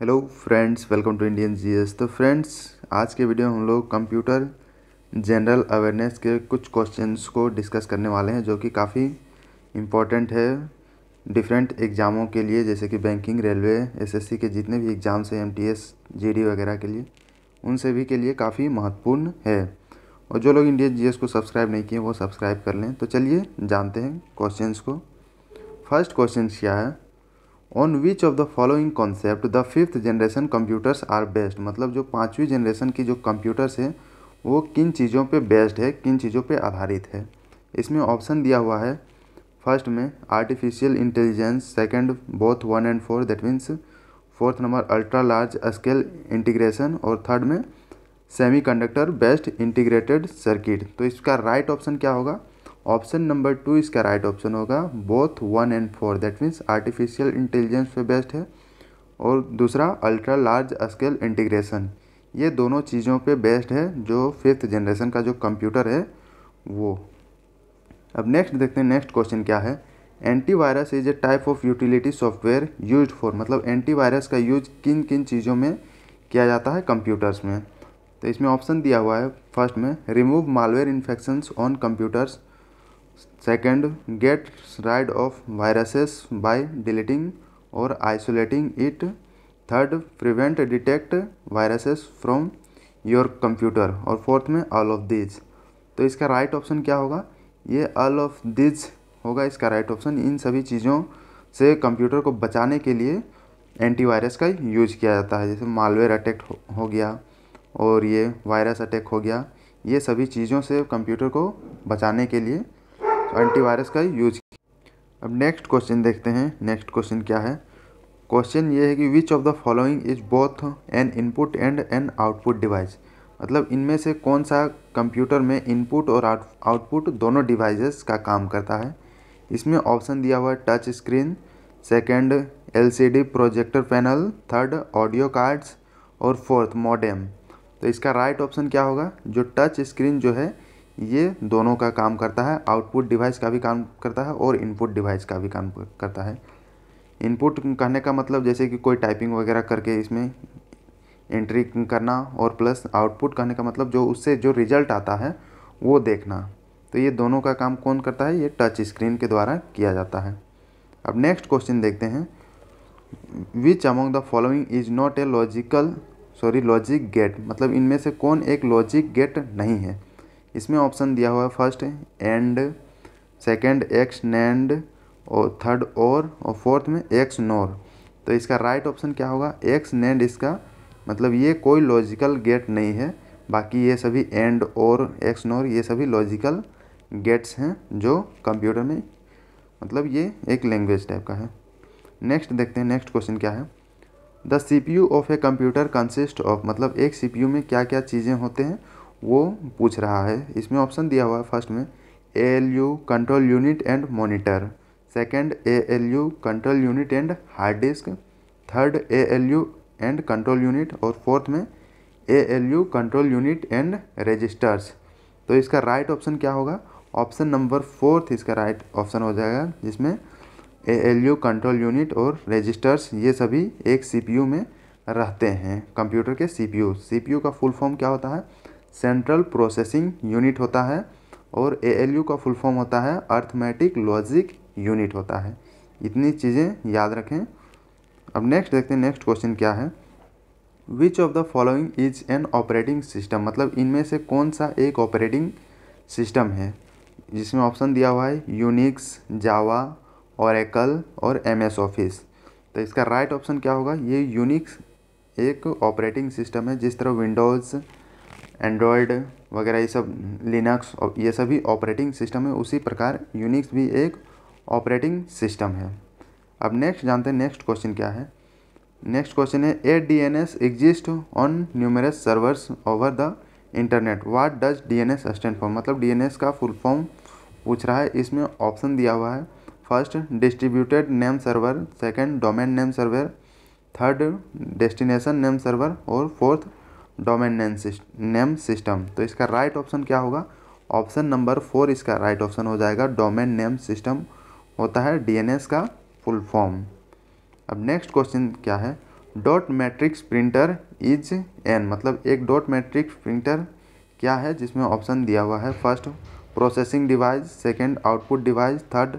hello friends welcome to Indian जी तो friends आज के वीडियो में हम लोग कंप्यूटर जनरल अवेयरनेस के कुछ क्वेश्चंस को डिस्कस करने वाले हैं जो कि काफ़ी इम्पोर्टेंट है डिफरेंट एग्ज़ामों के लिए जैसे कि बैंकिंग रेलवे एसएससी के जितने भी एग्ज़ाम्स हैं एमटीएस जीडी वगैरह के लिए उन सभी के लिए काफ़ी महत्वपूर्ण है और जो लोग इंडियन जी को सब्सक्राइब नहीं किए वो सब्सक्राइब कर लें तो चलिए जानते हैं क्वेश्चन को फर्स्ट क्वेश्चन क्या है on which of the following concept the fifth generation computers are best मतलब जो पाँचवीं जनरेशन की जो कंप्यूटर्स हैं वो किन चीज़ों पे बेस्ड है किन चीज़ों पे आधारित है इसमें ऑप्शन दिया हुआ है फर्स्ट में artificial intelligence second both one and four that means fourth number ultra large scale integration और थर्ड में सेमीकंडक्टर बेस्ड इंटीग्रेटेड सर्किट तो इसका राइट right ऑप्शन क्या होगा ऑप्शन नंबर टू इसका राइट ऑप्शन होगा both one and four that means artificial intelligence पे best है और दूसरा अल्ट्रा लार्ज स्केल इंटीग्रेशन ये दोनों चीज़ों पे बेस्ड है जो फिफ्थ जनरेशन का जो कंप्यूटर है वो अब नेक्स्ट देखते हैं नेक्स्ट क्वेश्चन क्या है antivirus is a type of utility software use for मतलब एंटीवायरस का यूज किन किन चीज़ों में किया जाता है कंप्यूटर्स में तो इसमें ऑप्शन दिया हुआ है फर्स्ट में remove malware infections on computers second get rid of viruses by deleting और isolating it third prevent detect viruses from your computer और फोर्थ में ऑल ऑफ दिज तो इसका राइट right ऑप्शन क्या होगा ये ऑल ऑफ दिज होगा इसका राइट right ऑप्शन इन सभी चीज़ों से कंप्यूटर को बचाने के लिए एंटीवायरस का यूज किया जाता है जैसे मालवेयर अटैक हो गया और ये वायरस अटैक हो गया ये सभी चीज़ों से कंप्यूटर को बचाने के लिए एंटीवायरस का यूज अब नेक्स्ट क्वेश्चन देखते हैं नेक्स्ट क्वेश्चन क्या है क्वेश्चन ये है कि which of the following is both an input and an output device मतलब इनमें से कौन सा कंप्यूटर में इनपुट और आउटपुट दोनों डिवाइसेस का काम करता है इसमें ऑप्शन दिया हुआ है touch screen second LCD projector panel third audio cards और फोर्थ मॉडेम तो इसका राइट right ऑप्शन क्या होगा जो टच स्क्रीन जो है ये दोनों का काम करता है आउटपुट डिवाइस का भी काम करता है और इनपुट डिवाइस का भी काम करता है इनपुट कहने का मतलब जैसे कि कोई टाइपिंग वगैरह करके इसमें एंट्री करना और प्लस आउटपुट कहने का मतलब जो उससे जो रिजल्ट आता है वो देखना तो ये दोनों का काम कौन करता है ये टच स्क्रीन के द्वारा किया जाता है अब नेक्स्ट क्वेश्चन देखते हैं which among the following is not a logical sorry logic gate मतलब इनमें से कौन एक लॉजिक गेट नहीं है इसमें ऑप्शन दिया हुआ है first and second X NAND और थर्ड और और फोर्थ में एक्स नोर तो इसका राइट ऑप्शन क्या होगा एक्स नैंड इसका मतलब ये कोई लॉजिकल गेट नहीं है बाकी ये सभी एंड और एक्स नोर ये सभी लॉजिकल गेट्स हैं जो कंप्यूटर में मतलब ये एक लैंग्वेज टाइप का है नेक्स्ट देखते हैं नेक्स्ट क्वेश्चन क्या है the C P U of a computer consist of मतलब एक सी पी यू में क्या क्या चीज़ें होते हैं वो पूछ रहा है इसमें ऑप्शन दिया हुआ है फर्स्ट में A L U control unit and monitor second A L U control unit and hard disk third A L U and control unit और फोर्थ में A L U control unit and registers तो इसका right option क्या होगा option number fourth इसका right option हो जाएगा जिसमें A L U control unit और रजिस्टर्स ये सभी एक सी पी यू में रहते हैं कंप्यूटर के C P U C P U का फुल फॉर्म क्या होता है सेंट्रल प्रोसेसिंग यूनिट होता है और ए का फुल फॉर्म होता है अर्थमेटिक लॉजिक यूनिट होता है इतनी चीज़ें याद रखें अब नेक्स्ट देखते हैं नेक्स्ट क्वेश्चन क्या है which of the following is an operating system मतलब इनमें से कौन सा एक ऑपरेटिंग सिस्टम है जिसमें ऑप्शन दिया हुआ है यूनिक्स जावा औरकल और एम एस ऑफिस तो इसका राइट right ऑप्शन क्या होगा ये यूनिक्स एक ऑपरेटिंग सिस्टम है जिस तरह विंडोज़ एंड्रॉयड वगैरह ये सब लिनक्स ये सभी ऑपरेटिंग सिस्टम है उसी प्रकार यूनिक्स भी एक ऑपरेटिंग सिस्टम है अब नेक्स्ट जानते हैं नेक्स्ट क्वेश्चन क्या है नेक्स्ट क्वेश्चन है A D N S exist on numerous servers over the internet what does D N S stand for मतलब डी एन एस का फुल फॉर्म पूछ रहा है इसमें ऑप्शन दिया हुआ है first distributed name server second domain name server third destination name server और फोर्थ डोमेन नेम सिस्टम तो इसका राइट ऑप्शन क्या होगा ऑप्शन नंबर फोर इसका राइट ऑप्शन हो जाएगा डोमेन नेम सिस्टम होता है डीएनएस का फुल फॉर्म अब नेक्स्ट क्वेश्चन क्या है dot matrix printer is an मतलब एक डॉट मैट्रिक्स प्रिंटर क्या है जिसमें ऑप्शन दिया हुआ है first processing device second output device third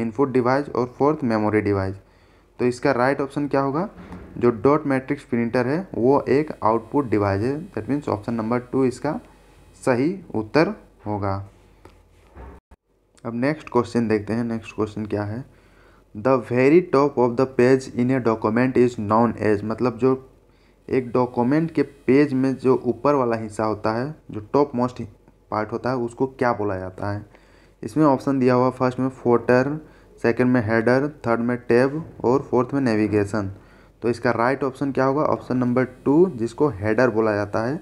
input device और फोर्थ मेमोरी डिवाइस तो इसका राइट ऑप्शन क्या होगा जो डॉट मैट्रिक्स प्रिंटर है वो एक आउटपुट डिवाइस है that means option number two इसका सही उत्तर होगा अब नेक्स्ट क्वेश्चन देखते हैं नेक्स्ट क्वेश्चन क्या है the very top of the page in a document is known as मतलब जो एक डॉक्यूमेंट के पेज में जो ऊपर वाला हिस्सा होता है जो टॉप मोस्ट पार्ट होता है उसको क्या बोला जाता है इसमें ऑप्शन दिया हुआ फर्स्ट में फोटर सेकंड में हेडर थर्ड में टैब और फोर्थ में नेविगेशन तो इसका राइट ऑप्शन क्या होगा ऑप्शन नंबर टू जिसको हेडर बोला जाता है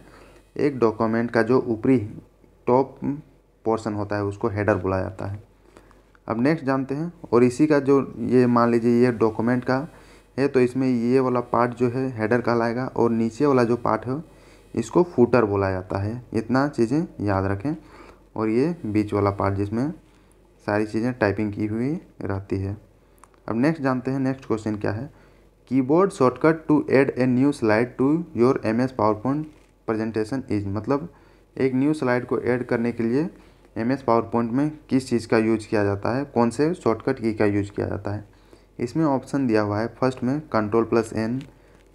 एक डॉक्यूमेंट का जो ऊपरी टॉप पोर्शन होता है उसको हेडर बोला जाता है अब नेक्स्ट जानते हैं और इसी का जो ये मान लीजिए ये डॉक्यूमेंट का है तो इसमें ये वाला पार्ट जो है हेडर कहलाएगा और नीचे वाला जो पार्ट है इसको फूटर बोला जाता है इतना चीज़ें याद रखें और ये बीच वाला पार्ट जिसमें सारी चीज़ें टाइपिंग की हुई रहती है अब नेक्स्ट जानते हैं नेक्स्ट क्वेश्चन क्या है keyboard shortcut to add a new slide to your M S PowerPoint presentation is मतलब एक न्यू स्लाइड को ऐड करने के लिए एम एस पावर पॉइंट में किस चीज़ का यूज किया जाता है कौन से शॉर्टकट की का यूज किया जाता है इसमें ऑप्शन दिया हुआ है फर्स्ट में control plus N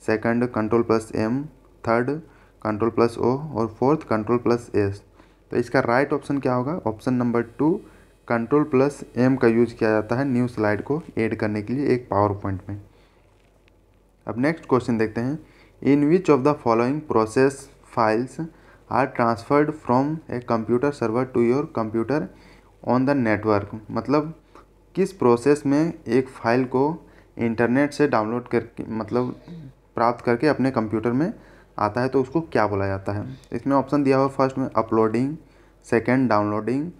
second control plus M third control plus O और फोर्थ कंट्रोल प्लस एस तो इसका राइट right ऑप्शन क्या होगा option number two control plus M का यूज़ किया जाता है न्यू स्लाइड को ऐड करने के लिए एक पावर पॉइंट में अब नेक्स्ट क्वेश्चन देखते हैं in which of the following process files are transferred from a computer server to your computer on the network मतलब किस प्रोसेस में एक फ़ाइल को इंटरनेट से डाउनलोड करके मतलब प्राप्त करके अपने कंप्यूटर में आता है तो उसको क्या बोला जाता है इसमें ऑप्शन दिया हुआ फर्स्ट में uploading second downloading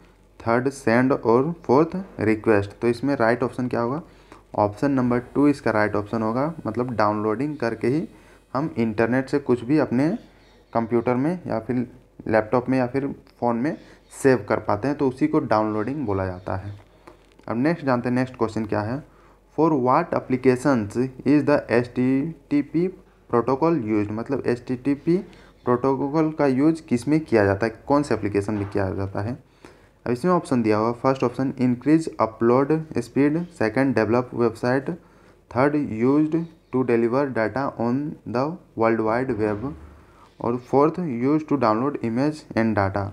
third send और फोर्थ रिक्वेस्ट तो इसमें राइट ऑप्शन क्या होगा ऑप्शन नंबर टू इसका राइट ऑप्शन होगा मतलब डाउनलोडिंग करके ही हम इंटरनेट से कुछ भी अपने कंप्यूटर में या फिर लैपटॉप में या फिर फ़ोन में सेव कर पाते हैं तो उसी को डाउनलोडिंग बोला जाता है अब नेक्स्ट जानते हैं नेक्स्ट क्वेश्चन क्या है for what applications is the S protocol use मतलब एस प्रोटोकॉल का यूज किस में किया जाता है कौन से एप्लीकेशन में किया जाता है अब इसमें ऑप्शन दिया हुआ first option increase upload speed second develop website third used to deliver data on the world wide web और fourth use to download image and data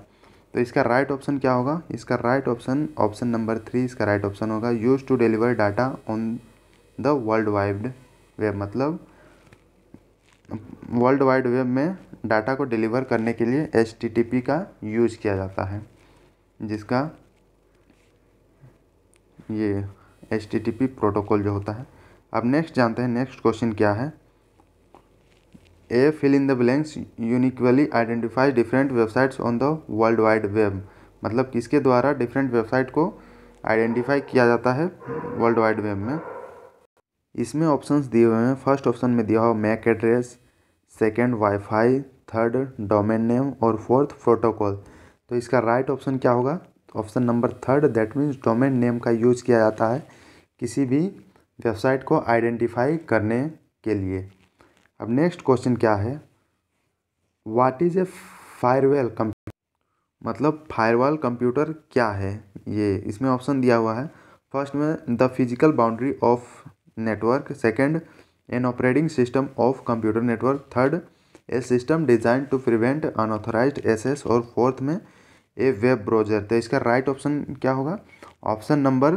तो इसका राइट ऑप्शन क्या होगा इसका right option option number three इसका right option होगा use to deliver data on the world wide web मतलब world wide web में डाटा को डिलीवर करने के लिए एच का यूज़ किया जाता है जिसका ये H T T P protocol जो होता है अब नेक्स्ट जानते हैं नेक्स्ट क्वेश्चन क्या है a fill in the blanks uniquely identify different websites on the world wide web मतलब किसके द्वारा डिफरेंट वेबसाइट को आइडेंटिफाई किया जाता है वर्ल्ड वाइड वेब में इसमें ऑप्शंस दिए हुए हैं फर्स्ट ऑप्शन में दिया हुआ MAC address second wifi third domain name और फोर्थ प्रोटोकॉल तो इसका राइट ऑप्शन क्या होगा option number third that means domain name का यूज किया जाता है किसी भी वेबसाइट को आइडेंटिफाई करने के लिए अब नेक्स्ट क्वेश्चन क्या है what is a firewall computer मतलब फायरवेल कंप्यूटर क्या है ये इसमें ऑप्शन दिया हुआ है फर्स्ट में the physical boundary of network second an operating system of computer network third a system design to prevent unauthorise access और फोर्थ में ए वेब ब्राउज़र तो इसका राइट ऑप्शन क्या होगा ऑप्शन नंबर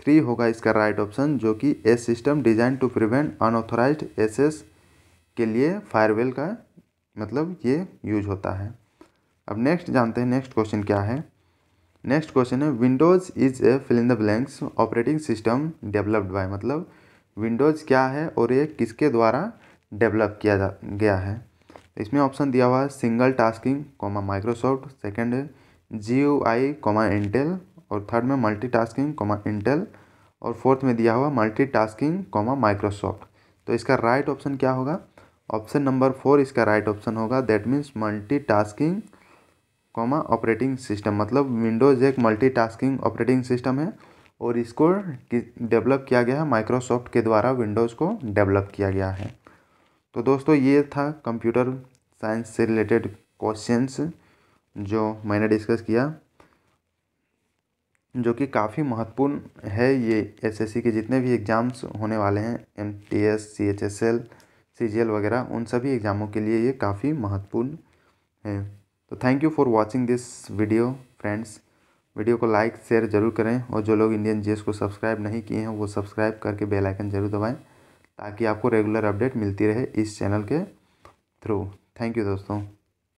थ्री होगा इसका राइट ऑप्शन जो कि a system design to prevent unauthorise access के लिए फायरवेल का मतलब ये यूज होता है अब नेक्स्ट जानते हैं नेक्स्ट क्वेश्चन क्या है नेक्स्ट क्वेश्चन है Windows is a fill in the blanks operating system developed by मतलब विंडोज़ क्या है और ये किसके द्वारा डेवलप किया जा गया है इसमें ऑप्शन दिया हुआ है single tasking comma Microsoft second है G O I comma Intel और थर्ड में मल्टी टास्किंग कॉमा इंटेल और फोर्थ में दिया हुआ मल्टी टास्किंग कॉमा माइक्रोसॉफ्ट तो इसका राइट ऑप्शन क्या होगा ऑप्शन नंबर फोर इसका राइट ऑप्शन होगा that means multitasking comma operating system मतलब विंडोज़ एक मल्टी टास्किंग ऑपरेटिंग सिस्टम है और इसको डेवलप किया गया है माइक्रोसॉफ्ट के द्वारा विंडोज़ को डेवलप किया गया है तो दोस्तों ये था कंप्यूटर साइंस से रिलेटेड क्वेश्चंस जो मैंने डिस्कस किया जो कि काफ़ी महत्वपूर्ण है ये एसएससी के जितने भी एग्ज़ाम्स होने वाले हैं M T S C H S L C G L वगैरह उन सभी एग्ज़ामों के लिए ये काफ़ी महत्वपूर्ण है तो thank you for watching this video friends video को लाइक शेयर जरूर करें और जो लोग इंडियन जी को सब्सक्राइब नहीं किए हैं वो सब्सक्राइब करके बेल आइकन जरूर दबाएं ताकि आपको रेगुलर अपडेट मिलती रहे इस चैनल के थ्रू थैंक यू दोस्तों